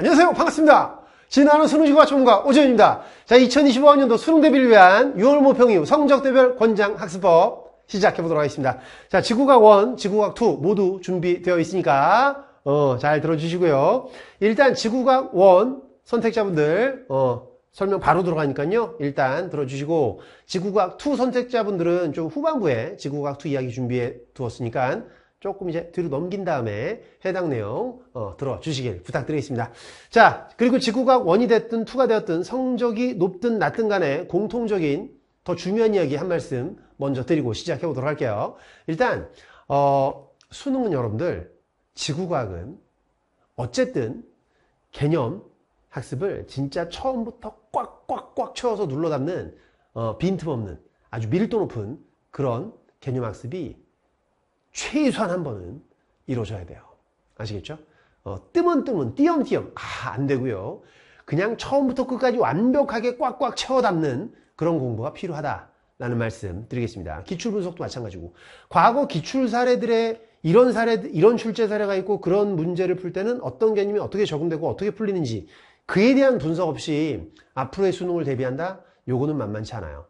안녕하세요. 반갑습니다. 지나는 수능시과 전문가 오재현입니다. 자, 2025학년도 수능 대비를 위한 6월 모평 이후 성적대별 권장 학습법 시작해보도록 하겠습니다. 자, 지구각 1, 지구각 2 모두 준비되어 있으니까, 어, 잘 들어주시고요. 일단 지구각 1 선택자분들, 어, 설명 바로 들어가니까요. 일단 들어주시고, 지구각 2 선택자분들은 좀 후반부에 지구각 2 이야기 준비해 두었으니까 조금 이제 뒤로 넘긴 다음에 해당 내용 어, 들어주시길 부탁드리겠습니다. 자 그리고 지구가 원이 됐든 투가 되었든 성적이 높든 낮든 간에 공통적인 더 중요한 이야기 한 말씀 먼저 드리고 시작해 보도록 할게요. 일단 어, 수능은 여러분들 지구과학은 어쨌든 개념 학습을 진짜 처음부터 꽉꽉꽉 채워서 눌러 담는 어, 빈틈없는 아주 밀도 높은 그런 개념 학습이 최소한 한 번은 이루어져야 돼요. 아시겠죠? 어, 뜸은 뜸은 띄엄띄엄 아, 안 되고요. 그냥 처음부터 끝까지 완벽하게 꽉꽉 채워 담는 그런 공부가 필요하다라는 말씀 드리겠습니다. 기출 분석도 마찬가지고 과거 기출 사례들의 이런 사례 이런 출제 사례가 있고 그런 문제를 풀 때는 어떤 개념이 어떻게 적용되고 어떻게 풀리는지 그에 대한 분석 없이 앞으로의 수능을 대비한다. 요거는 만만치 않아요.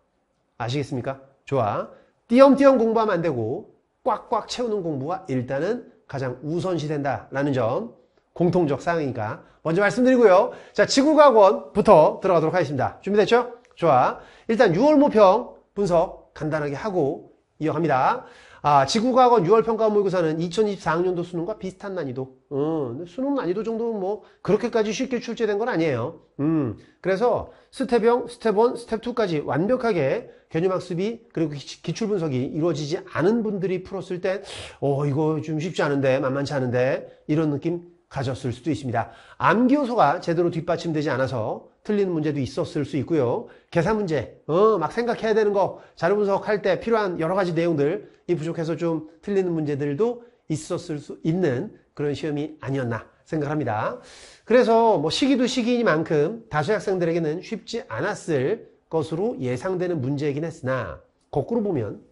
아시겠습니까? 좋아. 띄엄띄엄 공부하면 안 되고 꽉꽉 채우는 공부가 일단은 가장 우선시 된다라는 점 공통적 사항이니까 먼저 말씀드리고요. 자, 지구과학원부터 들어가도록 하겠습니다. 준비됐죠? 좋아. 일단 6월 모평 분석 간단하게 하고 이어갑니다. 아, 지구과학원 6월 평가 모의고사는 2024학년도 수능과 비슷한 난이도. 음, 수능 난이도 정도는 뭐 그렇게까지 쉽게 출제된 건 아니에요. 음, 그래서 스텝 0, 스텝 1, 스텝 2까지 완벽하게 개념학습이 그리고 기출분석이 이루어지지 않은 분들이 풀었을 때 어, 이거 좀 쉽지 않은데 만만치 않은데 이런 느낌 가졌을 수도 있습니다. 암기요소가 제대로 뒷받침되지 않아서 틀린 문제도 있었을 수 있고요. 계산 문제, 어, 막 생각해야 되는 거, 자료 분석할 때 필요한 여러 가지 내용들, 이 부족해서 좀 틀리는 문제들도 있었을 수 있는 그런 시험이 아니었나 생각합니다. 그래서 뭐 시기도 시기이니만큼 다수 의 학생들에게는 쉽지 않았을 것으로 예상되는 문제이긴 했으나 거꾸로 보면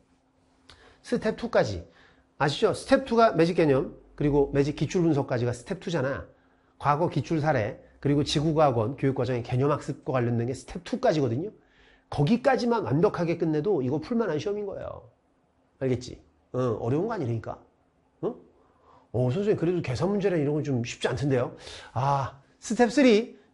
스텝 2까지 아시죠? 스텝 2가 매직 개념 그리고 매직 기출 분석까지가 스텝 2잖아. 과거 기출 사례 그리고 지구과학원 교육과정의 개념학습과 관련된 게 스텝 2까지거든요. 거기까지만 완벽하게 끝내도 이거 풀만한 시험인 거예요. 알겠지? 어, 려운거 아니니까. 어? 어, 선생님, 그래도 계산 문제랑 이런 건 좀 쉽지 않던데요? 아, 스텝 3,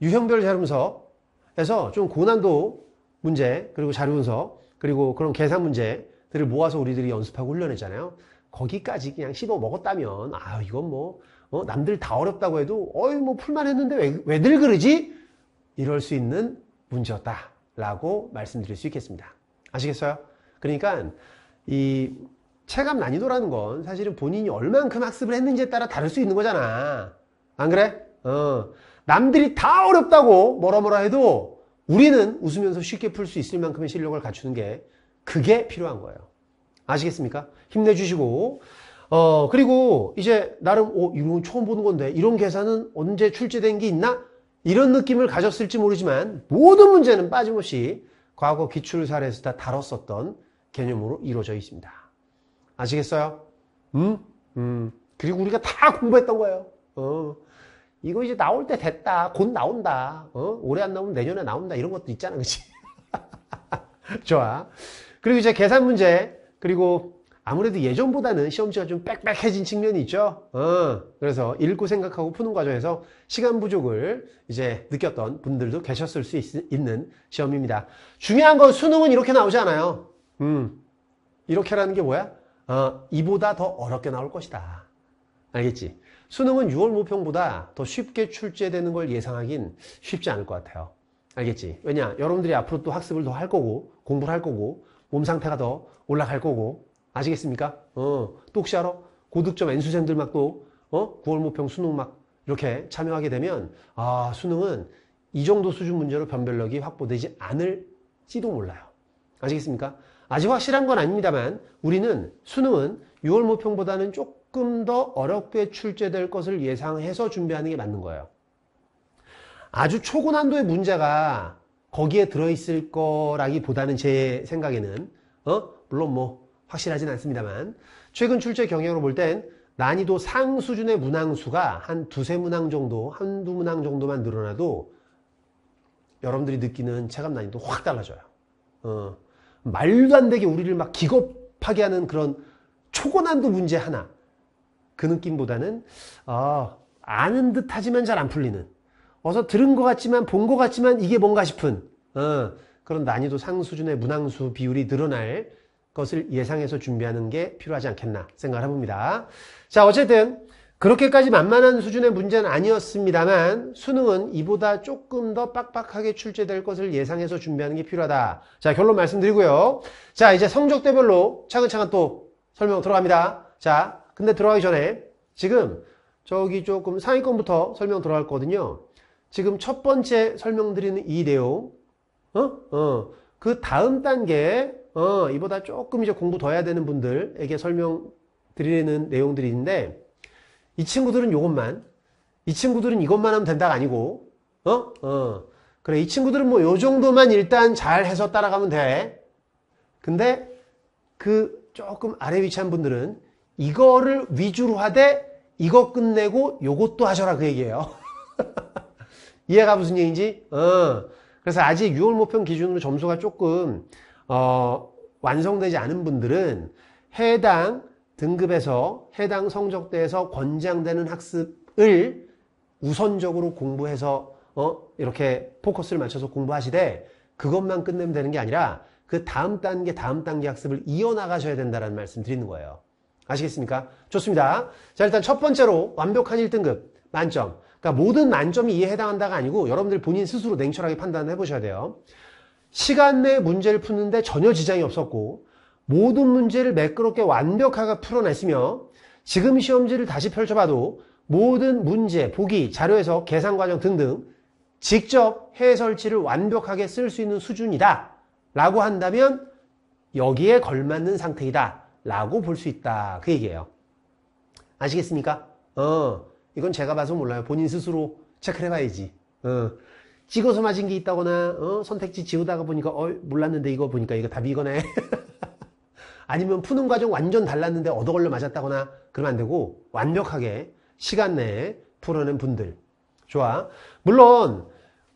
유형별 자료분석에서 좀 고난도 문제, 그리고 자료분석, 그리고 그런 계산 문제들을 모아서 우리들이 연습하고 훈련했잖아요. 거기까지 그냥 씹어 먹었다면 아 이건 뭐 어, 남들 다 어렵다고 해도 어이 뭐 풀만 했는데 왜, 왜들 그러지? 이럴 수 있는 문제였다라고 말씀드릴 수 있겠습니다. 아시겠어요? 그러니까 이 체감 난이도라는 건 사실은 본인이 얼만큼 학습을 했는지에 따라 다를 수 있는 거잖아. 안 그래? 어. 남들이 다 어렵다고 뭐라 뭐라 해도 우리는 웃으면서 쉽게 풀 수 있을 만큼의 실력을 갖추는 게 그게 필요한 거예요. 아시겠습니까? 힘내주시고 어 그리고 이제 나름 오 어, 이건 처음 보는 건데 이런 계산은 언제 출제된 게 있나? 이런 느낌을 가졌을지 모르지만 모든 문제는 빠짐없이 과거 기출 사례에서 다 다뤘었던 개념으로 이루어져 있습니다. 아시겠어요? 음? 음. 그리고 우리가 다 공부했던 거예요. 어. 이거 이제 나올 때 됐다. 곧 나온다. 어? 올해 안 나오면 내년에 나온다. 이런 것도 있잖아. 그치? 좋아. 그리고 이제 계산 문제. 그리고 아무래도 예전보다는 시험지가 좀 빽빽해진 측면이 있죠. 어, 그래서 읽고 생각하고 푸는 과정에서 시간 부족을 이제 느꼈던 분들도 계셨을 수 있, 는 시험입니다. 중요한 건 수능은 이렇게 나오지 않아요. 음, 이렇게라는 게 뭐야? 어, 이보다 더 어렵게 나올 것이다. 알겠지? 수능은 6월 모평보다 더 쉽게 출제되는 걸 예상하긴 쉽지 않을 것 같아요. 알겠지? 왜냐? 여러분들이 앞으로 또 학습을 더 할 거고 공부를 할 거고 몸 상태가 더 올라갈 거고 아시겠습니까? 어, 또 혹시 알아? 고득점 N수생들 막또 어? 9월 모평 수능 막 이렇게 참여하게 되면 아 수능은 이 정도 수준 문제로 변별력이 확보되지 않을지도 몰라요. 아시겠습니까? 아직 확실한 건 아닙니다만 우리는 수능은 6월 모평보다는 조금 더 어렵게 출제될 것을 예상해서 준비하는 게 맞는 거예요. 아주 초고난도의 문제가 거기에 들어있을 거라기보다는 제 생각에는 어? 물론 뭐 확실하진 않습니다만 최근 출제 경향으로 볼 땐 난이도 상 수준의 문항수가 한 두세 문항 정도 한두 문항 정도만 늘어나도 여러분들이 느끼는 체감 난이도 확 달라져요 어, 말도 안 되게 우리를 막 기겁하게 하는 그런 초고난도 문제 하나 그 느낌보다는 어, 아는 듯하지만 잘 안 풀리는 어서 들은 것 같지만 본 것 같지만 이게 뭔가 싶은 어, 그런 난이도 상 수준의 문항수 비율이 늘어날 것을 예상해서 준비하는 게 필요하지 않겠나 생각을 해봅니다. 자 어쨌든 그렇게까지 만만한 수준의 문제는 아니었습니다만 수능은 이보다 조금 더 빡빡하게 출제될 것을 예상해서 준비하는 게 필요하다. 자 결론 말씀드리고요. 자 이제 성적대별로 차근차근 또 설명 들어갑니다. 자 근데 들어가기 전에 지금 저기 조금 상위권부터 설명 들어갈 거거든요. 지금 첫 번째 설명드리는 이 내용, 어? 어. 그 다음 단계, 어, 이보다 조금 이제 공부 더 해야 되는 분들에게 설명드리는 내용들이있는데이 친구들은 이것만이 친구들은 이것만 하면 된다가 아니고, 어? 어. 그래, 이 친구들은 뭐 요 정도만 일단 잘 해서 따라가면 돼. 근데 그 조금 아래 위치한 분들은 이거를 위주로 하되 이거 끝내고 요것도 하셔라 그 얘기예요. 이해가 무슨 얘기인지? 어. 그래서 아직 6월 모평 기준으로 점수가 조금 어, 완성되지 않은 분들은 해당 등급에서 해당 성적대에서 권장되는 학습을 우선적으로 공부해서 어, 이렇게 포커스를 맞춰서 공부하시되 그것만 끝내면 되는 게 아니라 그 다음 단계 다음 단계 학습을 이어나가셔야 된다는 말씀 드리는 거예요. 아시겠습니까? 좋습니다. 자 일단 첫 번째로 완벽한 1등급 만점 그러니까 모든 만점이 이에 해당한다가 아니고 여러분들 본인 스스로 냉철하게 판단해 보셔야 돼요. 시간 내 문제를 푸는데 전혀 지장이 없었고 모든 문제를 매끄럽게 완벽하게 풀어냈으며 지금 시험지를 다시 펼쳐봐도 모든 문제, 보기, 자료에서 계산 과정 등등 직접 해설지를 완벽하게 쓸 수 있는 수준이다 라고 한다면 여기에 걸맞는 상태이다 라고 볼 수 있다 그 얘기예요 아시겠습니까? 어, 이건 제가 봐서 몰라요. 본인 스스로 체크를 해봐야지. 어, 찍어서 맞은 게 있다거나 어, 선택지 지우다가 보니까 어, 몰랐는데 이거 보니까 이거 답이 이거네. 아니면 푸는 과정 완전 달랐는데 얻어 걸려 맞았다거나 그러면 안 되고 완벽하게 시간 내에 풀어낸 분들. 좋아. 물론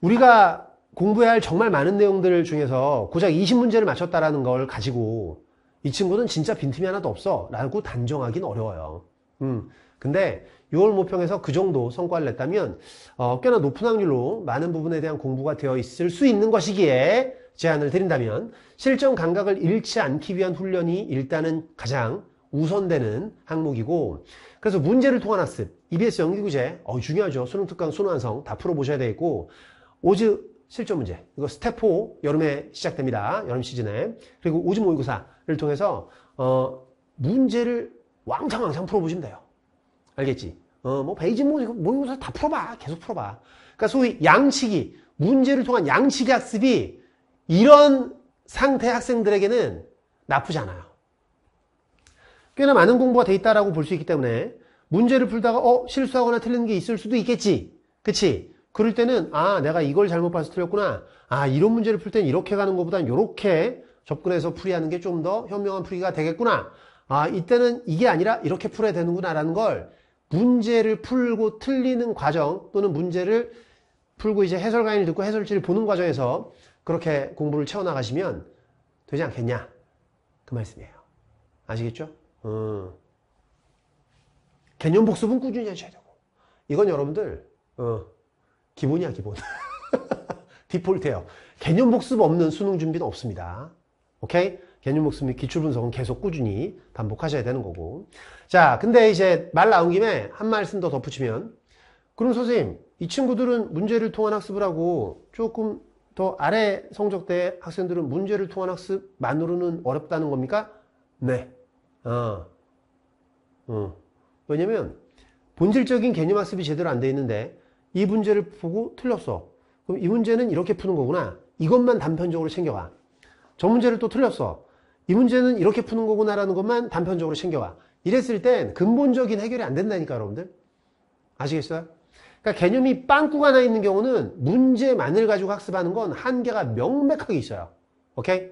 우리가 공부해야 할 정말 많은 내용들 중에서 고작 20문제를 맞췄다라는 걸 가지고 이 친구는 진짜 빈틈이 하나도 없어 라고 단정하긴 어려워요. 음. 근데 6월 모평에서 그 정도 성과를 냈다면 어, 꽤나 높은 확률로 많은 부분에 대한 공부가 되어 있을 수 있는 것이기에 제안을 드린다면 실전 감각을 잃지 않기 위한 훈련이 일단은 가장 우선되는 항목이고 그래서 문제를 통한 학습 EBS 연기구제 어, 중요하죠 수능 특강 수능 완성 다 풀어보셔야 되겠고 오즈 실전 문제 이거 스텝 4 여름에 시작됩니다 여름 시즌에 그리고 오즈 모의고사를 통해서 어, 문제를 왕창왕창 풀어보시면 돼요 알겠지? 어, 뭐 베이징 모의고사 다 풀어봐. 계속 풀어봐. 그러니까 소위 양치기, 문제를 통한 양치기 학습이 이런 상태 학생들에게는 나쁘지 않아요. 꽤나 많은 공부가 돼 있다라고 볼 수 있기 때문에 문제를 풀다가 어 실수하거나 틀리는 게 있을 수도 있겠지. 그치? 그럴 때는 아 내가 이걸 잘못 봐서 틀렸구나. 아 이런 문제를 풀 때는 이렇게 가는 것보단 이렇게 접근해서 풀이하는 게 좀 더 현명한 풀이가 되겠구나. 아 이때는 이게 아니라 이렇게 풀어야 되는구나 라는 걸 문제를 풀고 틀리는 과정 또는 문제를 풀고 이제 해설 강의를 듣고 해설지를 보는 과정에서 그렇게 공부를 채워나가시면 되지 않겠냐 그 말씀이에요 아시겠죠? 음. 개념 복습은 꾸준히 하셔야 되고 이건 여러분들 어, 기본이야 기본 디폴트예요 개념 복습 없는 수능 준비는 없습니다 오케이? 개념 목숨 및 기출 분석은 계속 꾸준히 반복하셔야 되는 거고. 자, 근데 이제 말 나온 김에 한 말씀 더 덧붙이면, 그럼 선생님, 이 친구들은 문제를 통한 학습을 하고 조금 더 아래 성적대 학생들은 문제를 통한 학습만으로는 어렵다는 겁니까? 네. 어. 어. 왜냐면, 본질적인 개념 학습이 제대로 안 돼 있는데, 이 문제를 보고 틀렸어. 그럼 이 문제는 이렇게 푸는 거구나. 이것만 단편적으로 챙겨와. 저 문제를 또 틀렸어. 이 문제는 이렇게 푸는 거구나라는 것만 단편적으로 챙겨와. 이랬을 땐 근본적인 해결이 안 된다니까 여러분들. 아시겠어요? 그러니까 개념이 빵꾸가 나 있는 경우는 문제만을 가지고 학습하는 건 한계가 명백하게 있어요. 오케이?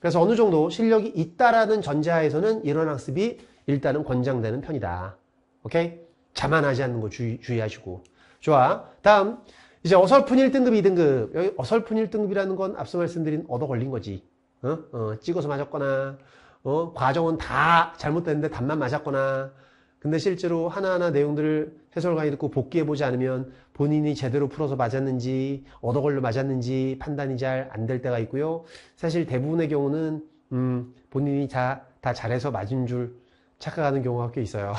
그래서 어느 정도 실력이 있다라는 전제하에서는 이런 학습이 일단은 권장되는 편이다. 오케이? 자만하지 않는 거 주의, 주의하시고. 좋아. 다음. 이제 어설픈 1등급, 2등급. 여기 어설픈 1등급이라는 건 앞서 말씀드린 얻어 걸린 거지. 어? 어, 찍어서 마셨거나 어? 과정은 다 잘못됐는데 답만 마셨거나 근데 실제로 하나하나 내용들을 해설강의 듣고 복귀해보지 않으면 본인이 제대로 풀어서 맞았는지 얻어걸려 맞았는지 판단이 잘 안 될 때가 있고요. 사실 대부분의 경우는 음, 본인이 다, 다 잘해서 맞은 줄 착각하는 경우가 꽤 있어요.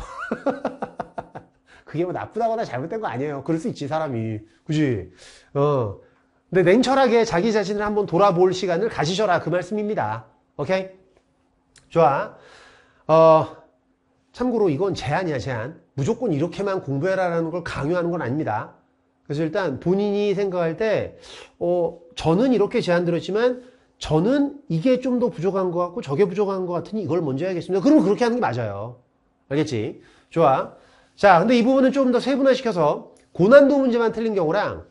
그게 뭐 나쁘다거나 잘못된 거 아니에요. 그럴 수 있지 사람이. 그지? 어, 근데 냉철하게 자기 자신을 한번 돌아볼 시간을 가지셔라 그 말씀입니다. 오케이? 좋아. 어, 참고로 이건 제한이야 제한. 무조건 이렇게만 공부해라라는 걸 강요하는 건 아닙니다. 그래서 일단 본인이 생각할 때 어, 저는 이렇게 제안 들었지만 저는 이게 좀 더 부족한 것 같고 저게 부족한 것 같으니 이걸 먼저 해야겠습니다. 그러면 그렇게 하는 게 맞아요. 알겠지? 좋아. 자, 근데 이 부분은 좀 더 세분화시켜서 고난도 문제만 틀린 경우랑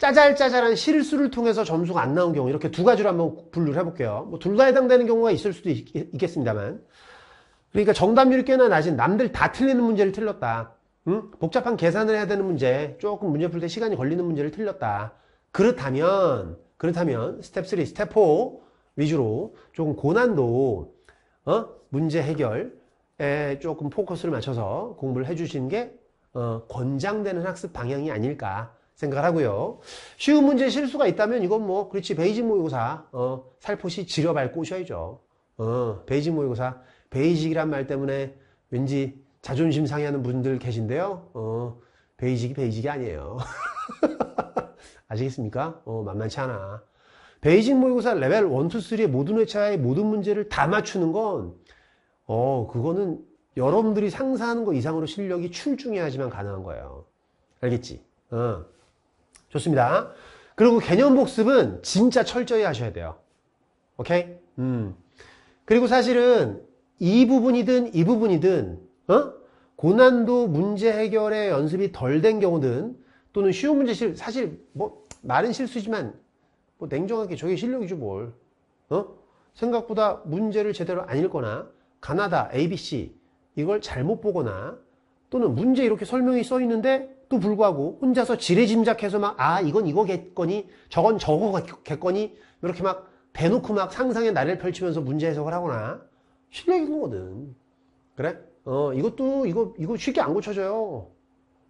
짜잘짜잘한 실수를 통해서 점수가 안 나온 경우 이렇게 두 가지로 한번 분류를 해볼게요. 뭐 둘 다 해당되는 경우가 있을 수도 있, 겠습니다만 그러니까 정답률이 꽤나 낮은 남들 다 틀리는 문제를 틀렸다. 응? 복잡한 계산을 해야 되는 문제, 조금 문제 풀 때 시간이 걸리는 문제를 틀렸다. 그렇다면 그렇다면 스텝 3, 스텝 4 위주로 조금 고난도 어? 문제 해결에 조금 포커스를 맞춰서 공부를 해주시는 게 어, 권장되는 학습 방향이 아닐까 생각을 하고요. 쉬운 문제 실수가 있다면 이건 뭐 그렇지 베이직 모의고사 어, 살포시 지려밟고 오셔야죠. 어, 베이직 모의고사 베이직이란 말 때문에 왠지 자존심 상해하는 분들 계신데요. 어, 베이직이 베이직이 아니에요. 아시겠습니까? 어, 만만치 않아. 베이직 모의고사 레벨 1, 2, 3의 모든 회차의 모든 문제를 다 맞추는 건, 어, 그거는 여러분들이 상상하는 것 이상으로 실력이 출중해야지만 가능한 거예요. 알겠지? 어. 좋습니다. 그리고 개념 복습은 진짜 철저히 하셔야 돼요. 오케이? 음. 그리고 사실은 이 부분이든 이 부분이든 어? 고난도 문제 해결의 연습이 덜 된 경우든 또는 쉬운 문제 실 사실 뭐 말은 실수지만 뭐 냉정하게 저게 실력이죠 뭘 어? 생각보다 문제를 제대로 안 읽거나 가나다 ABC 이걸 잘못 보거나 또는 문제 이렇게 설명이 써 있는데 또 불구하고 혼자서 지레짐작해서 막 아 이건 이거겠거니 저건 저거겠거니 이렇게 막 대놓고 막 상상의 날을 펼치면서 문제 해석을 하거나 실력인 거거든 그래? 어 이것도 이거 이거 쉽게 안 고쳐져요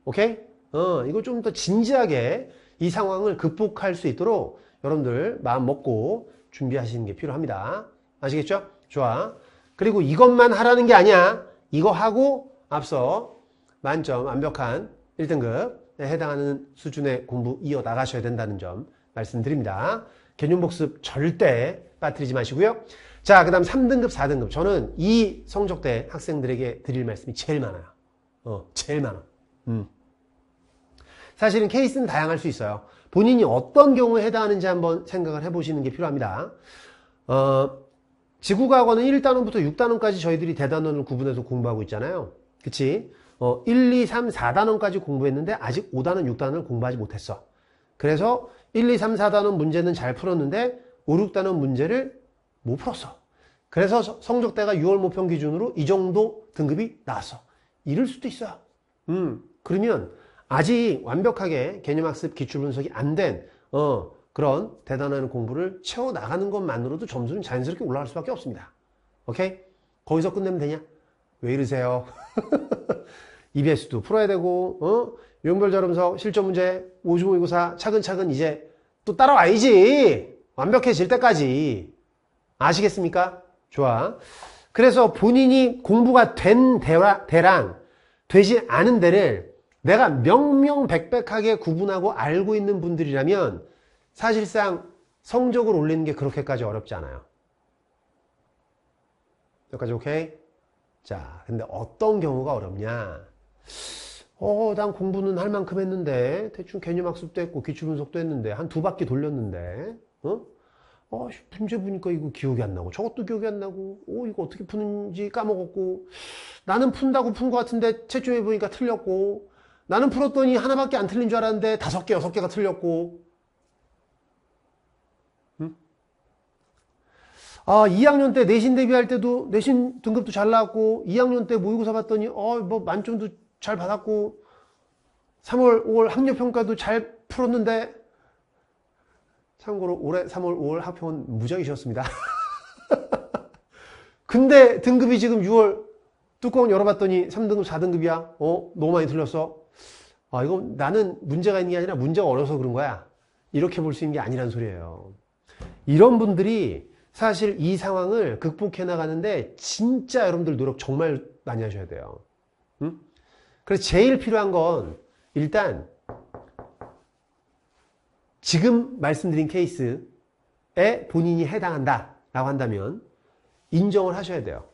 오케이? 어 이거 좀 더 진지하게 이 상황을 극복할 수 있도록 여러분들 마음 먹고 준비하시는 게 필요합니다 아시겠죠? 좋아 그리고 이것만 하라는 게 아니야 이거 하고 앞서 만점 완벽한 1등급에 해당하는 수준의 공부 이어나가셔야 된다는 점 말씀드립니다. 개념 복습 절대 빠뜨리지 마시고요. 자, 그 다음 3등급, 4등급. 저는 이 성적대 학생들에게 드릴 말씀이 제일 많아요. 어, 제일 많아. 음. 사실은 케이스는 다양할 수 있어요. 본인이 어떤 경우에 해당하는지 한번 생각을 해보시는 게 필요합니다. 어, 지구과학원은 1단원부터 6단원까지 저희들이 대단원을 구분해서 공부하고 있잖아요. 그치? 어, 1, 2, 3, 4단원까지 공부했는데 아직 5단원, 6단원을 공부하지 못했어. 그래서 1, 2, 3, 4단원 문제는 잘 풀었는데 5, 6단원 문제를 못 풀었어. 그래서 성적대가 6월 모평 기준으로 이 정도 등급이 나왔어. 이럴 수도 있어요. 음, 그러면 아직 완벽하게 개념학습 기출 분석이 안 된 어, 그런 대단한 공부를 채워나가는 것만으로도 점수는 자연스럽게 올라갈 수밖에 없습니다. 오케이? 거기서 끝내면 되냐? 왜 이러세요? EBS도 풀어야 되고 어? 용별 자음석 실전 문제 우주 모의고사 차근차근 이제 또 따라와야지 완벽해질 때까지 아시겠습니까? 좋아 그래서 본인이 공부가 된 대라, 대랑 되지 않은 데를 내가 명명백백하게 구분하고 알고 있는 분들이라면 사실상 성적을 올리는 게 그렇게까지 어렵지 않아요 여기까지 오케이? 자 근데 어떤 경우가 어렵냐 어, 난 공부는 할 만큼 했는데, 대충 개념 학습도 했고, 기출분석도 했는데, 한 두 바퀴 돌렸는데, 어? 어, 문제 보니까 이거 기억이 안 나고, 저것도 기억이 안 나고, 오, 이거 어떻게 푸는지 까먹었고, 나는 푼다고 푼 것 같은데, 채점해 보니까 틀렸고, 나는 풀었더니 하나밖에 안 틀린 줄 알았는데, 다섯 개, 여섯 개가 틀렸고, 응? 아, 2학년 때 내신 대비할 때도, 내신 등급도 잘 나왔고, 2학년 때 모의고사 봤더니, 어, 뭐, 만점도 잘 받았고 3월, 5월 학력평가도 잘 풀었는데 참고로 올해 3월, 5월 학평은 무장이셨습니다 근데 등급이 지금 6월 뚜껑 열어봤더니 3등급, 4등급이야. 어? 너무 많이 틀렸어. 아, 이거 나는 문제가 있는 게 아니라 문제가 어려서 그런 거야. 이렇게 볼 수 있는 게 아니란 소리예요. 이런 분들이 사실 이 상황을 극복해 나가는데 진짜 여러분들 노력 정말 많이 하셔야 돼요. 응? 그래서 제일 필요한 건 일단 지금 말씀드린 케이스에 본인이 해당한다 라고 한다면 인정을 하셔야 돼요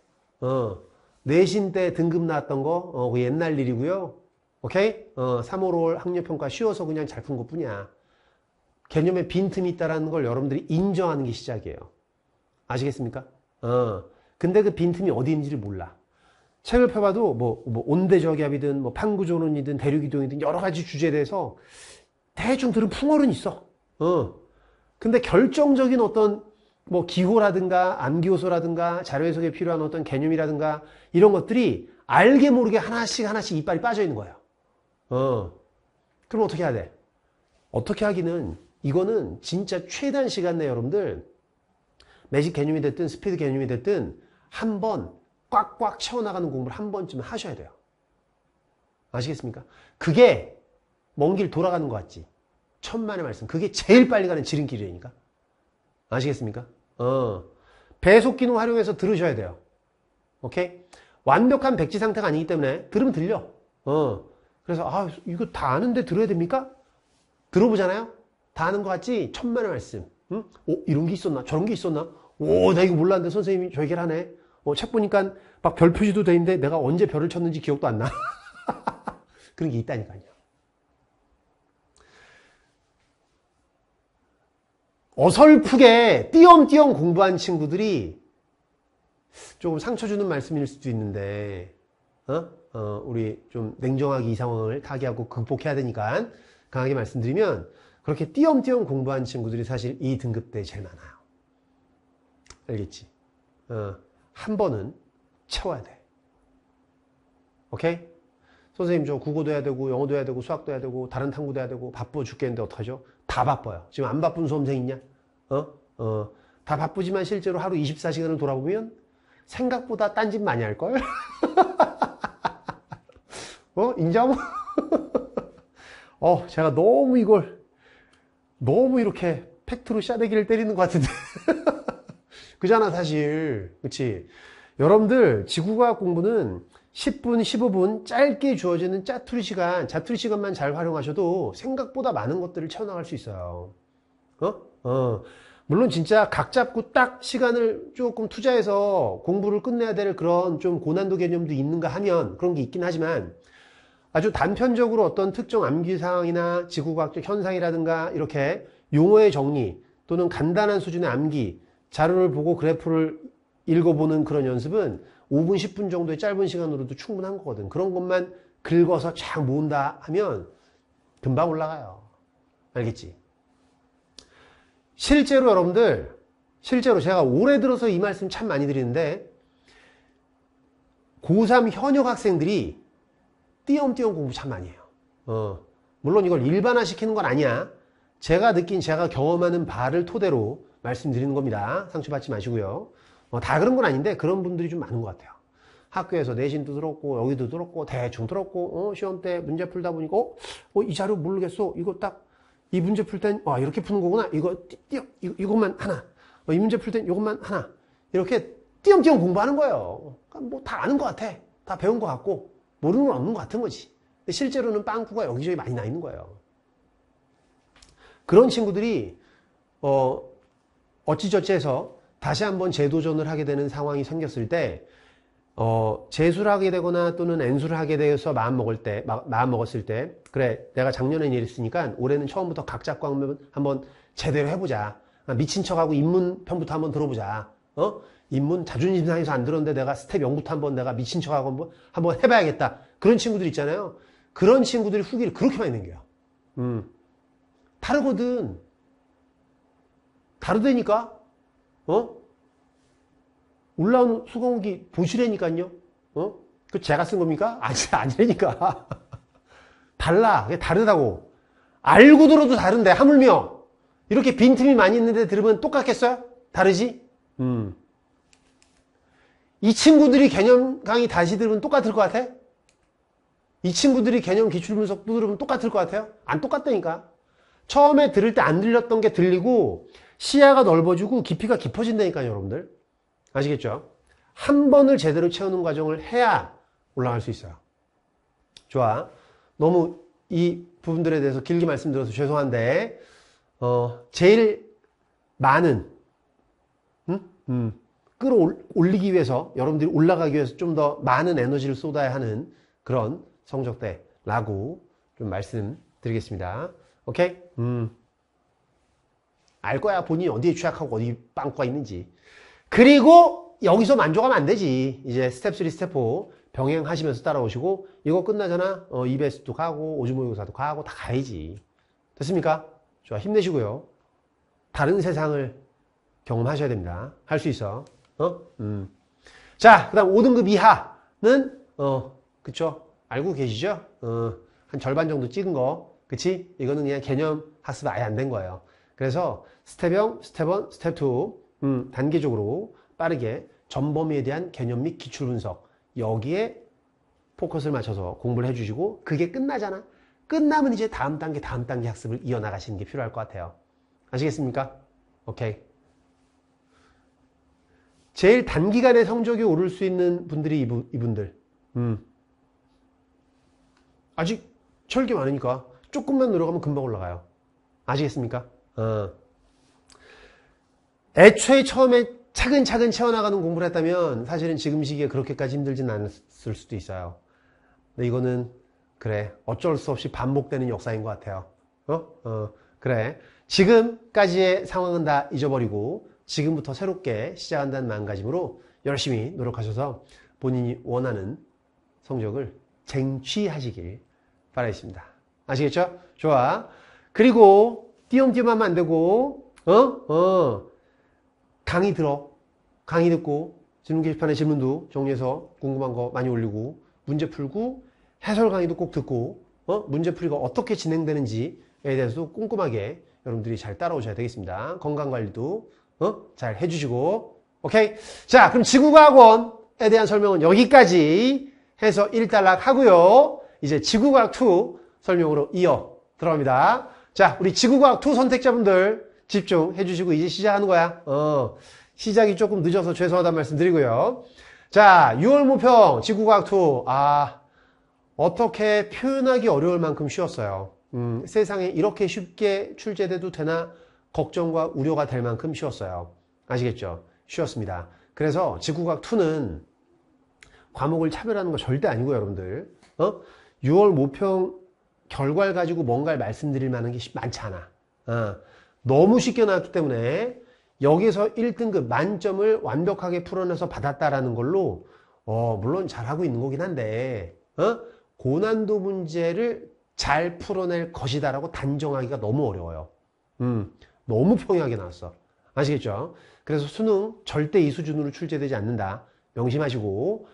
어, 내신 때 등급 나왔던 거 어, 그 옛날 일이고요 오케이? 어, 3, 5, 5월 학력평가 쉬워서 그냥 잘 푼 것 뿐이야 개념에 빈틈이 있다는 라걸 여러분들이 인정하는 게 시작이에요 아시겠습니까? 어, 근데 그 빈틈이 어디 인지를 몰라 책을 펴봐도 뭐, 뭐 온대저기압이든 뭐 판구조론이든 대륙이동이든 여러 가지 주제에 대해서 대충 들은 풍월은 있어. 어. 근데 결정적인 어떤 뭐 기호라든가 암기호소라든가 자료 해석에 필요한 어떤 개념이라든가 이런 것들이 알게 모르게 하나씩 하나씩 이빨이 빠져 있는 거예요. 어. 그럼 어떻게 해야 돼? 어떻게 하기는 이거는 진짜 최단 시간 내 여러분들 매직 개념이 됐든 스피드 개념이 됐든 한번 꽉꽉 채워나가는 공부를 한 번쯤 하셔야 돼요. 아시겠습니까? 그게 먼 길 돌아가는 것 같지. 천만의 말씀. 그게 제일 빨리 가는 지름길이니까. 아시겠습니까? 어. 배속 기능 활용해서 들으셔야 돼요. 오케이? 완벽한 백지 상태가 아니기 때문에 들으면 들려. 어. 그래서 아, 이거 다 아는데 들어야 됩니까? 들어보잖아요. 다 아는 것 같지? 천만의 말씀. 응? 오, 이런 게 있었나? 저런 게 있었나? 오, 나 이거 몰랐는데 선생님이 저 얘기를 하네. 뭐책 보니까 막 별표지도돼 있는데 내가 언제 별을 쳤는지 기억도 안 나. 그런 게 있다니까요. 어설프게 띄엄띄엄 공부한 친구들이 조금 상처 주는 말씀일 수도 있는데, 어? 어, 우리 좀 냉정하게 이 상황을 타개하고 극복해야 되니까 강하게 말씀드리면 그렇게 띄엄띄엄 공부한 친구들이 사실 이 등급 대에 제일 많아요. 알겠지? 어, 한 번은 채워야 돼. 오케이? 선생님 저 국어도 해야 되고 영어도 해야 되고 수학도 해야 되고 다른 탐구도 해야 되고 바빠 죽겠는데 어떡하죠? 다 바빠요. 지금 안 바쁜 수험생 있냐? 어? 어. 다 바쁘지만 실제로 하루 24시간을 돌아보면 생각보다 딴짓 많이 할걸? 어? 인정? 어, 제가 너무 이걸 너무 이렇게 팩트로 샤대기를 때리는 것 같은데 그잖아 사실 그치 여러분들 지구과학 공부는 10분 15분 짧게 주어지는 짜투리 시간 자투리 시간만 잘 활용하셔도 생각보다 많은 것들을 채워나갈 수 있어요 어? 어. 물론 진짜 각 잡고 딱 시간을 조금 투자해서 공부를 끝내야 될 그런 좀 고난도 개념도 있는가 하면 그런 게 있긴 하지만 아주 단편적으로 어떤 특정 암기 사항이나 지구과학적 현상이라든가 이렇게 용어의 정리 또는 간단한 수준의 암기 자료를 보고 그래프를 읽어보는 그런 연습은 5분, 10분 정도의 짧은 시간으로도 충분한 거거든. 그런 것만 긁어서 쫙 모은다 하면 금방 올라가요. 알겠지? 실제로 여러분들, 실제로 제가 올해 들어서 이 말씀 참 많이 드리는데, 고3 현역 학생들이 띄엄띄엄 공부 참 많이 해요. 어, 물론 이걸 일반화 시키는 건 아니야. 제가 느낀, 제가 경험하는 바를 토대로 말씀드리는 겁니다. 상처받지 마시고요. 어, 다 그런 건 아닌데 그런 분들이 좀 많은 것 같아요. 학교에서 내신도 들었고 여기도 들었고 대충 들었고 어, 시험 때 문제 풀다 보니까 어, 어이 자료 모르겠어. 이거 딱 이 문제 풀땐와 이렇게 푸는 거구나. 이거 띠어 이것만 하나. 어, 이 문제 풀 땐 이것만 하나. 이렇게 띠엄띠엄 공부하는 거예요. 그러니까 뭐다 아는 것 같아. 다 배운 것 같고 모르는 건 없는 것 같은 거지. 근데 실제로는 빵꾸가 여기저기 많이 나 있는 거예요. 그런 친구들이 어 어찌저찌 해서 다시 한번 재도전을 하게 되는 상황이 생겼을 때 어, 재수를 하게 되거나 또는 엔수를 하게 되어서 마음 먹을 때, 마, 음 먹었을 때, 그래, 내가 작년에 이랬으니까 올해는 처음부터 각 잡고 한번, 한번 제대로 해보자. 아, 미친 척하고 입문편부터 한번 들어보자. 어? 인문 자존심 상해서 안 들었는데 내가 스텝 0부터 한번 내가 미친 척하고 한번, 한번 해봐야겠다. 그런 친구들 있잖아요. 그런 친구들이 후기를 그렇게 많이 남겨요. 음. 다르거든. 다르다니까? 어? 올라온 수공기 보시라니까요. 어? 그 제가 쓴 겁니까? 아니, 아니라니까. 달라. 다르다고. 알고 들어도 다른데, 하물며. 이렇게 빈틈이 많이 있는데 들으면 똑같겠어요? 다르지? 음. 이 친구들이 개념 강의 다시 들으면 똑같을 것 같아? 이 친구들이 개념 기출 분석 들으면 똑같을 것 같아요? 안 똑같다니까. 처음에 들을 때 안 들렸던 게 들리고, 시야가 넓어지고 깊이가 깊어진다니까요 여러분들 아시겠죠? 한 번을 제대로 채우는 과정을 해야 올라갈 수 있어요 좋아 너무 이 부분들에 대해서 길게 말씀드려서 죄송한데 어, 제일 많은 음? 음, 끌어올리기 위해서 여러분들이 올라가기 위해서 좀 더 많은 에너지를 쏟아야 하는 그런 성적대라고 좀 말씀드리겠습니다. 오케이? 음. 알 거야. 본인이 어디에 취약하고 어디 빵꾸가 있는지. 그리고 여기서 만족하면 안 되지. 이제 스텝 3, 스텝 4 병행하시면서 따라오시고 이거 끝나잖아. 어, e 에 s 도 가고 오즈모의고사도 가고 다 가야지. 됐습니까? 좋아. 힘내시고요. 다른 세상을 경험하셔야 됩니다. 할 수 있어. 어? 음. 자, 그 다음 5등급 이하는 어, 그쵸. 알고 계시죠? 어, 한 절반 정도 찍은 거. 그치? 이거는 그냥 개념 학습 아예 안 된 거예요. 그래서 스텝 0, 스텝 1, 스텝 2 음, 단기적으로 빠르게 전범위에 대한 개념 및 기출 분석 여기에 포커스를 맞춰서 공부를 해주시고 그게 끝나잖아. 끝나면 이제 다음 단계, 다음 단계 학습을 이어나가시는 게 필요할 것 같아요. 아시겠습니까? 오케이. 제일 단기간에 성적이 오를 수 있는 분들이 이분, 이분들. 음. 아직 철기 많으니까 조금만 노력하면 금방 올라가요. 아시겠습니까? 어, 애초에 처음에 차근차근 채워나가는 공부를 했다면 사실은 지금 시기에 그렇게까지 힘들진 않았을 수도 있어요. 근데 이거는 그래 어쩔 수 없이 반복되는 역사인 것 같아요. 어? 어 그래 지금까지의 상황은 다 잊어버리고 지금부터 새롭게 시작한다는 마음가짐으로 열심히 노력하셔서 본인이 원하는 성적을 쟁취하시길 바라겠습니다. 아시겠죠? 좋아. 그리고 띄엄띄엄하면 안 되고 어? 어. 강의 들어. 강의 듣고 질문 게시판에 질문도 정리해서 궁금한 거 많이 올리고 문제 풀고 해설 강의도 꼭 듣고 어? 문제 풀이가 어떻게 진행되는지에 대해서도 꼼꼼하게 여러분들이 잘 따라오셔야 되겠습니다. 건강관리도 어? 잘 해주시고 오케이? 자 그럼 지구과학원에 대한 설명은 여기까지 해서 1단락 하고요. 이제 지구과학2 설명으로 이어 들어갑니다. 자, 우리 지구과학 2 선택자분들 집중해 주시고 이제 시작하는 거야. 어, 시작이 조금 늦어서 죄송하다 말씀 드리고요. 자, 6월 모평 지구과학 2. 아, 어떻게 표현하기 어려울 만큼 쉬웠어요. 음, 세상에 이렇게 쉽게 출제돼도 되나 걱정과 우려가 될 만큼 쉬웠어요. 아시겠죠? 쉬웠습니다. 그래서 지구과학 2는 과목을 차별하는 거 절대 아니고요, 여러분들. 어? 6월 모평 결과를 가지고 뭔가를 말씀드릴 만한 게 많지 않아. 어, 너무 쉽게 나왔기 때문에 여기서 1등급 만점을 완벽하게 풀어내서 받았다라는 걸로 어, 물론 잘하고 있는 거긴 한데 어? 고난도 문제를 잘 풀어낼 것이다라고 단정하기가 너무 어려워요. 음, 너무 평이하게 나왔어. 아시겠죠? 그래서 수능 절대 이 수준으로 출제되지 않는다. 명심하시고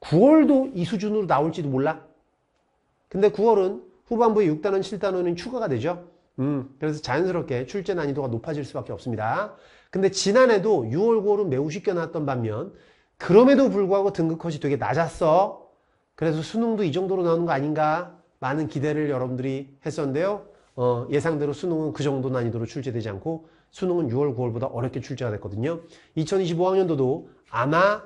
9월도 이 수준으로 나올지도 몰라. 근데 9월은 후반부에 6단원, 7단원은 추가가 되죠. 음, 그래서 자연스럽게 출제 난이도가 높아질 수밖에 없습니다. 근데 지난해도 6월, 9월은 매우 쉽게 나왔던 반면 그럼에도 불구하고 등급컷이 되게 낮았어. 그래서 수능도 이 정도로 나오는 거 아닌가? 많은 기대를 여러분들이 했었는데요. 어, 예상대로 수능은 그 정도 난이도로 출제되지 않고 수능은 6월, 9월보다 어렵게 출제가 됐거든요. 2025학년도도 아마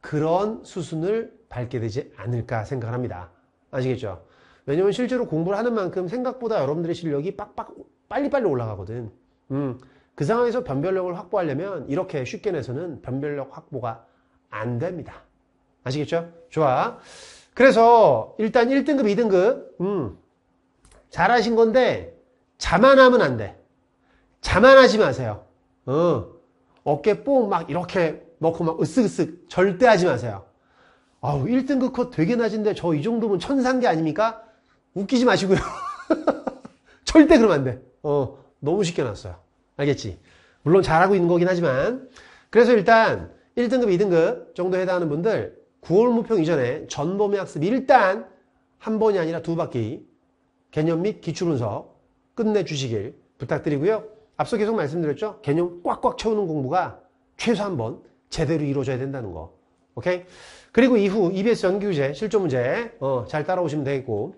그런 수순을 밟게 되지 않을까 생각을 합니다. 아시겠죠? 왜냐면 실제로 공부를 하는 만큼 생각보다 여러분들의 실력이 빡빡 빨리빨리 올라가거든. 음, 그 상황에서 변별력을 확보하려면 이렇게 쉽게 내서는 변별력 확보가 안 됩니다. 아시겠죠? 좋아. 그래서 일단 1등급, 2등급 음, 잘하신 건데 자만하면 안 돼. 자만하지 마세요. 어, 어깨 뽕 막 이렇게 넣고 막 으쓱으쓱 절대 하지 마세요. 아우 1등급 컷 되게 낮은데 저 이 정도면 천상계 아닙니까? 웃기지 마시고요. 절대 그러면 안 돼. 어, 너무 쉽게 나왔어요. 알겠지? 물론 잘하고 있는 거긴 하지만. 그래서 일단 1등급, 2등급 정도 해당하는 분들 9월 무평 이전에 전범의 학습 일단 한 번이 아니라 두 바퀴 개념 및 기출분석 끝내주시길 부탁드리고요. 앞서 계속 말씀드렸죠? 개념 꽉꽉 채우는 공부가 최소 한 번 제대로 이루어져야 된다는 거. 오케이? 그리고 이후 EBS 연기교재 실전 문제 어, 잘 따라오시면 되겠고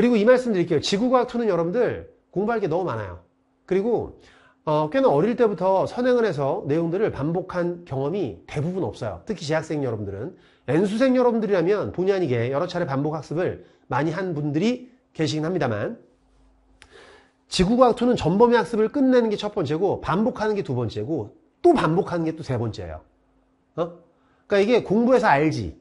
그리고 이 말씀 드릴게요. 지구과학2는 여러분들 공부할 게 너무 많아요. 그리고 어, 꽤나 어릴 때부터 선행을 해서 내용들을 반복한 경험이 대부분 없어요. 특히 재학생 여러분들은. N수생 여러분들이라면 본의 아니게 여러 차례 반복 학습을 많이 한 분들이 계시긴 합니다만 지구과학2는 전범위 학습을 끝내는 게 첫 번째고 반복하는 게 두 번째고 또 반복하는 게 또 세 번째예요. 어? 그러니까 이게 공부해서 알지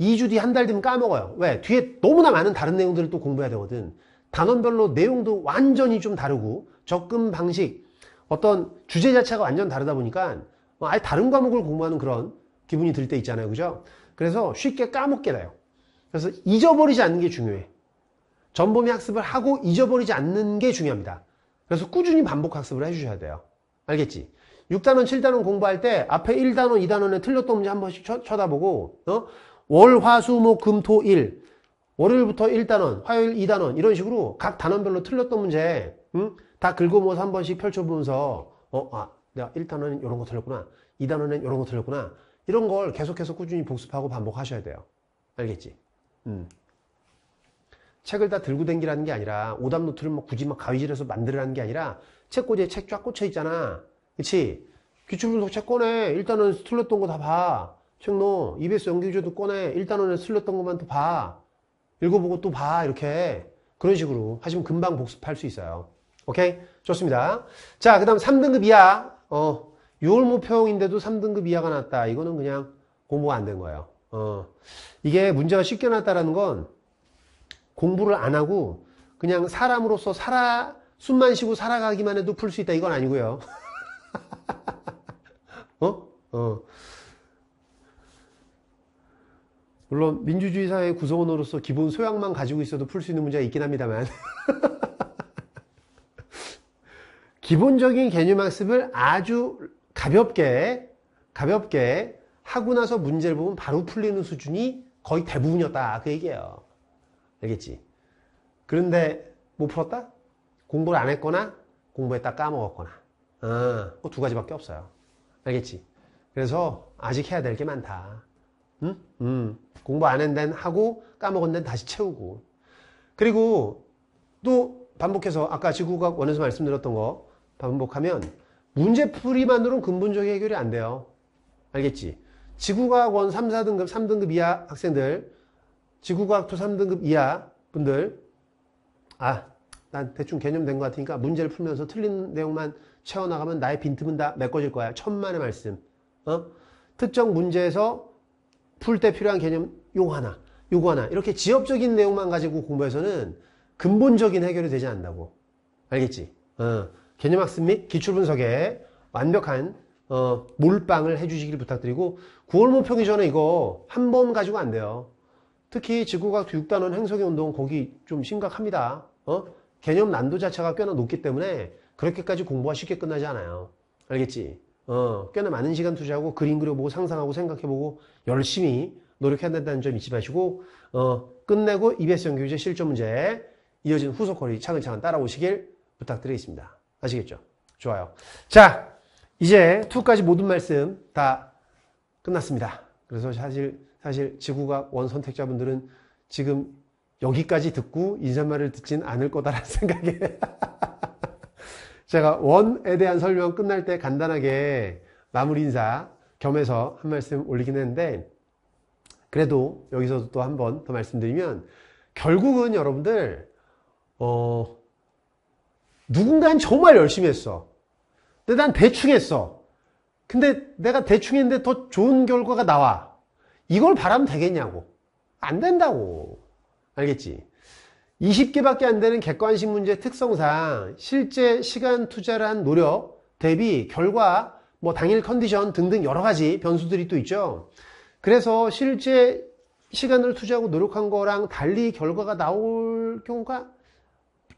2주 뒤 한 달 뒤면 까먹어요. 왜? 뒤에 너무나 많은 다른 내용들을 또 공부해야 되거든. 단원별로 내용도 완전히 좀 다르고 접근 방식, 어떤 주제 자체가 완전 다르다 보니까 뭐 아예 다른 과목을 공부하는 그런 기분이 들 때 있잖아요. 그죠? 그래서 쉽게 까먹게 돼요. 그래서 잊어버리지 않는 게 중요해. 전범위 학습을 하고 잊어버리지 않는 게 중요합니다. 그래서 꾸준히 반복 학습을 해주셔야 돼요. 알겠지? 6단원, 7단원 공부할 때 앞에 1단원, 2단원에 틀렸던 문제 한 번씩 쳐, 다보고 어? 월, 화, 수, 목, 금, 토, 일. 월요일부터 1단원, 화요일 2단원 이런 식으로 각 단원별로 틀렸던 문제 응? 다 긁어모아서 한 번씩 펼쳐보면서 어, 아, 내가 1단원은 이런 거 틀렸구나. 2단원은 이런 거 틀렸구나. 이런 걸 계속해서 꾸준히 복습하고 반복하셔야 돼요. 알겠지? 응. 음. 책을 다 들고 댕기라는 게 아니라 오답 노트를 막 굳이 막 가위질해서 만들라는 게 아니라 책꽂이에 책 쫙 꽂혀 있잖아. 그치? 기출분석 책 꺼내. 일단은 틀렸던 거 다 봐. 지금 너 EBS 연기조도 꺼내. 1단원에 쓸렸던 것만 또 봐. 읽어보고 또 봐. 이렇게. 그런 식으로 하시면 금방 복습할 수 있어요. 오케이? 좋습니다. 자, 그 다음 3등급 이하. 어, 6월 무평인데도 3등급 이하가 났다. 이거는 그냥 공부가 안 된 거예요. 어, 이게 문제가 쉽게 났다라는 건 공부를 안 하고 그냥 사람으로서 살아, 숨만 쉬고 살아가기만 해도 풀 수 있다. 이건 아니고요. 어? 어. 물론 민주주의 사회의 구성원으로서 기본 소양만 가지고 있어도 풀 수 있는 문제가 있긴 합니다만 기본적인 개념 학습을 아주 가볍게 가볍게 하고 나서 문제를 보면 바로 풀리는 수준이 거의 대부분이었다 그 얘기예요 알겠지? 그런데 못 뭐 풀었다? 공부를 안 했거나 공부했다 까먹었거나 아, 뭐 두 가지밖에 없어요 알겠지? 그래서 아직 해야 될 게 많다 응? 음. 공부 안했는데 하고 까먹은 데는 다시 채우고 그리고 또 반복해서 아까 지구과학 원에서 말씀드렸던 거 반복하면 문제풀이만으로는 근본적인 해결이 안 돼요 알겠지? 지구과학원 3, 4등급, 3등급 이하 학생들 지구과학투 3등급 이하 분들 아, 난 대충 개념 된 것 같으니까 문제를 풀면서 틀린 내용만 채워나가면 나의 빈틈은 다 메꿔질 거야. 천만의 말씀. 어? 특정 문제에서 풀때 필요한 개념 용 하나, 요거 하나 이렇게 지엽적인 내용만 가지고 공부해서는 근본적인 해결이 되지 않는다고 알겠지? 어, 개념학습 및 기출분석에 완벽한 어, 몰빵을 해주시길 부탁드리고 9월 모평이 전에 이거 한 번 가지고 안 돼요 특히 지구과학 6단원 행성의 운동 거기 좀 심각합니다 어? 개념 난도 자체가 꽤나 높기 때문에 그렇게까지 공부가 쉽게 끝나지 않아요 알겠지? 어, 꽤나 많은 시간 투자하고 그림 그려보고 상상하고 생각해보고 열심히 노력해야 된다는 점 잊지 마시고 어, 끝내고 이베스형 교재 실전 문제 이어진 후속 거리 차근차근 따라오시길 부탁드리겠습니다. 아시겠죠? 좋아요. 자, 이제 2까지 모든 말씀 다 끝났습니다. 그래서 사실 사실 지구과학원 선택자분들은 지금 여기까지 듣고 인사말을 듣진 않을 거다라는 생각에 제가 원에 대한 설명 끝날 때 간단하게 마무리 인사 겸해서 한 말씀 올리긴 했는데 그래도 여기서 또한 번 더 말씀드리면 결국은 여러분들 어 누군가는 정말 열심히 했어 근데 난 대충 했어 근데 내가 대충 했는데 더 좋은 결과가 나와 이걸 바라면 되겠냐고 안 된다고 알겠지 20개밖에 안 되는 객관식 문제 특성상 실제 시간 투자란 노력, 대비, 결과, 뭐 당일 컨디션 등등 여러 가지 변수들이 또 있죠. 그래서 실제 시간을 투자하고 노력한 거랑 달리 결과가 나올 경우가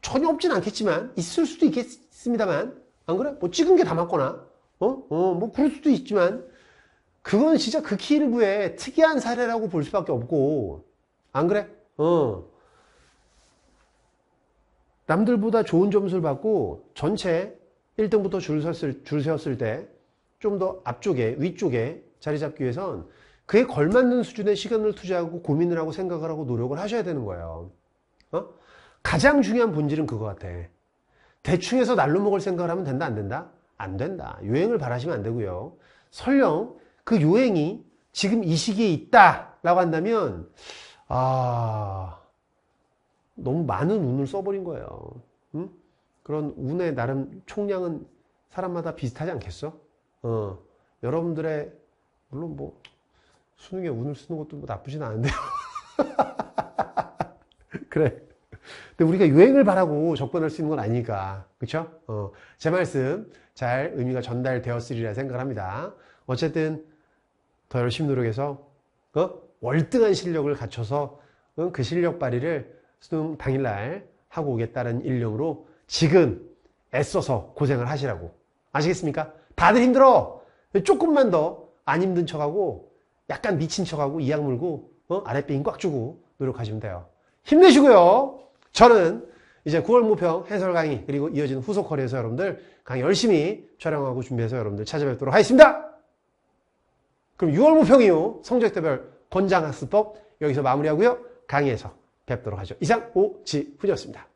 전혀 없진 않겠지만 있을 수도 있겠습니다만 안 그래? 뭐 찍은 게 다 맞거나 어? 어, 뭐 그럴 수도 있지만 그건 진짜 극히 일부의 특이한 사례라고 볼 수밖에 없고 안 그래? 어. 남들보다 좋은 점수를 받고 전체 1등부터 줄, 섰을, 줄 세웠을 때 좀 더 앞쪽에 위쪽에 자리 잡기 위해선 그에 걸맞는 수준의 시간을 투자하고 고민을 하고 생각을 하고 노력을 하셔야 되는 거예요. 어? 가장 중요한 본질은 그거 같아. 대충 해서 날로 먹을 생각을 하면 된다, 안 된다? 안 된다. 요행을 바라시면 안 되고요. 설령 그 요행이 지금 이 시기에 있다라고 한다면, 아, 너무 많은 운을 써버린 거예요. 응? 그런 운의 나름 총량은 사람마다 비슷하지 않겠어? 어, 여러분들의, 물론 뭐, 수능에 운을 쓰는 것도 뭐 나쁘진 않은데요. 그래. 근데 우리가 유행을 바라고 접근할 수 있는 건 아니니까. 그쵸? 어, 제 말씀 잘 의미가 전달되었으리라 생각합니다. 어쨌든 더 열심히 노력해서 어? 월등한 실력을 갖춰서 어? 그 실력 발휘를 수능 당일날 하고 오겠다는 일념으로 지금 애써서 고생을 하시라고 아시겠습니까? 다들 힘들어 조금만 더 안 힘든 척하고 약간 미친 척하고 이악 물고 어? 아랫배인 꽉 주고 노력하시면 돼요 힘내시고요 저는 이제 9월 모평 해설 강의 그리고 이어지는 후속 거리에서 여러분들 강의 열심히 촬영하고 준비해서 여러분들 찾아뵙도록 하겠습니다 그럼 6월 모평 이후 성적대별 권장학습법 여기서 마무리하고요 강의에서 뵙도록 하죠. 이상 오지훈이었습니다.